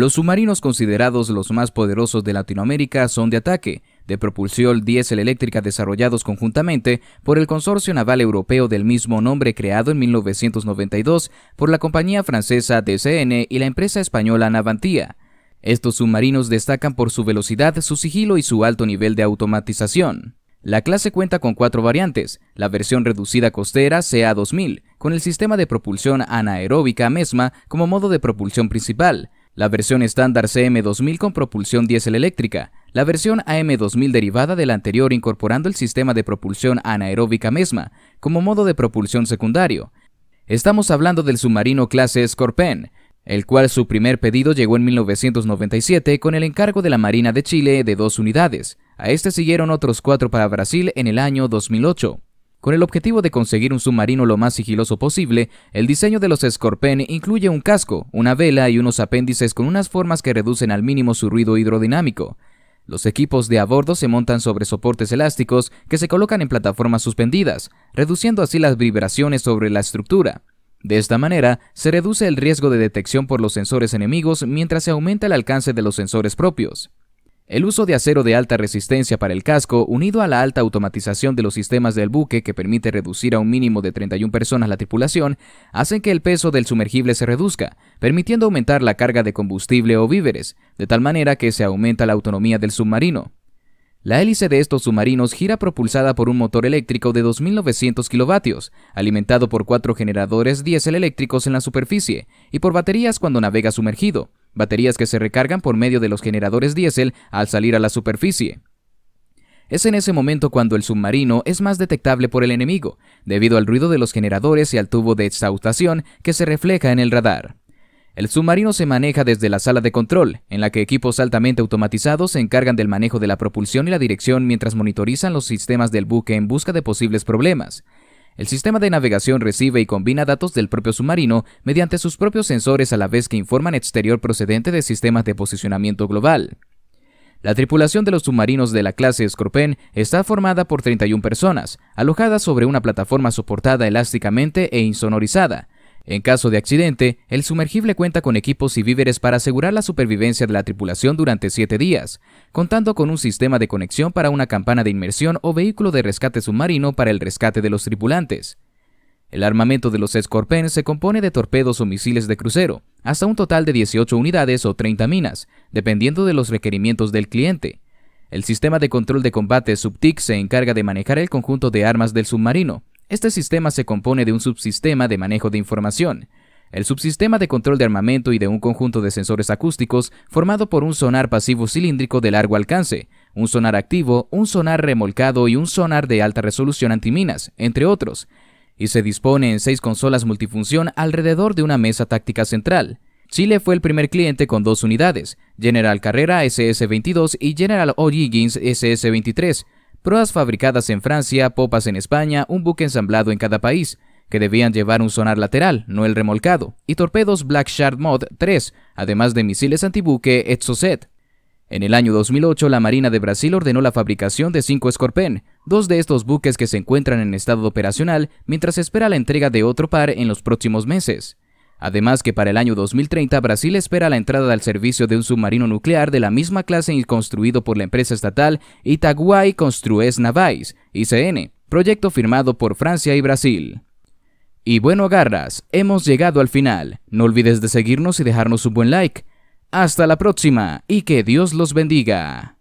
Los submarinos considerados los más poderosos de Latinoamérica son de ataque, de propulsión diésel eléctrica desarrollados conjuntamente por el Consorcio Naval Europeo del mismo nombre creado en 1992 por la compañía francesa DCN y la empresa española Navantía. Estos submarinos destacan por su velocidad, su sigilo y su alto nivel de automatización. La clase cuenta con cuatro variantes, la versión reducida costera CA-2000, con el sistema de propulsión anaeróbica MESMA como modo de propulsión principal, la versión estándar CM2000 con propulsión diésel eléctrica, la versión AM2000 derivada de la anterior incorporando el sistema de propulsión anaeróbica misma, como modo de propulsión secundario. Estamos hablando del submarino clase Scorpion, el cual su primer pedido llegó en 1997 con el encargo de la Marina de Chile de dos unidades. A este siguieron otros cuatro para Brasil en el año 2008. Con el objetivo de conseguir un submarino lo más sigiloso posible, el diseño de los Scorpion incluye un casco, una vela y unos apéndices con unas formas que reducen al mínimo su ruido hidrodinámico. Los equipos de a bordo se montan sobre soportes elásticos que se colocan en plataformas suspendidas, reduciendo así las vibraciones sobre la estructura. De esta manera, se reduce el riesgo de detección por los sensores enemigos mientras se aumenta el alcance de los sensores propios. El uso de acero de alta resistencia para el casco, unido a la alta automatización de los sistemas del buque que permite reducir a un mínimo de 31 personas la tripulación, hacen que el peso del sumergible se reduzca, permitiendo aumentar la carga de combustible o víveres, de tal manera que se aumenta la autonomía del submarino. La hélice de estos submarinos gira propulsada por un motor eléctrico de 2.900 kilovatios, alimentado por cuatro generadores diésel eléctricos en la superficie y por baterías cuando navega sumergido, baterías que se recargan por medio de los generadores diésel al salir a la superficie. Es en ese momento cuando el submarino es más detectable por el enemigo, debido al ruido de los generadores y al tubo de exhaustación que se refleja en el radar. El submarino se maneja desde la sala de control, en la que equipos altamente automatizados se encargan del manejo de la propulsión y la dirección mientras monitorizan los sistemas del buque en busca de posibles problemas. El sistema de navegación recibe y combina datos del propio submarino mediante sus propios sensores a la vez que informan exterior procedente de sistemas de posicionamiento global. La tripulación de los submarinos de la clase Scorpion está formada por 31 personas, alojadas sobre una plataforma soportada elásticamente e insonorizada, en caso de accidente, el sumergible cuenta con equipos y víveres para asegurar la supervivencia de la tripulación durante siete días, contando con un sistema de conexión para una campana de inmersión o vehículo de rescate submarino para el rescate de los tripulantes. El armamento de los Scorpions se compone de torpedos o misiles de crucero, hasta un total de 18 unidades o 30 minas, dependiendo de los requerimientos del cliente. El sistema de control de combate SubTIC se encarga de manejar el conjunto de armas del submarino, este sistema se compone de un subsistema de manejo de información, el subsistema de control de armamento y de un conjunto de sensores acústicos formado por un sonar pasivo cilíndrico de largo alcance, un sonar activo, un sonar remolcado y un sonar de alta resolución antiminas, entre otros, y se dispone en seis consolas multifunción alrededor de una mesa táctica central. Chile fue el primer cliente con dos unidades, General Carrera SS-22 y General O'Higgins SS-23, proas fabricadas en Francia, popas en España, un buque ensamblado en cada país, que debían llevar un sonar lateral, no el remolcado, y torpedos Black Shard Mod 3, además de misiles antibuque Exocet. En el año 2008, la Marina de Brasil ordenó la fabricación de cinco Scorpion, dos de estos buques que se encuentran en estado operacional mientras espera la entrega de otro par en los próximos meses. Además que para el año 2030 Brasil espera la entrada al servicio de un submarino nuclear de la misma clase y construido por la empresa estatal Itaguay Construes Navais, ICN, proyecto firmado por Francia y Brasil. Y bueno, garras, hemos llegado al final. No olvides de seguirnos y dejarnos un buen like. Hasta la próxima y que Dios los bendiga.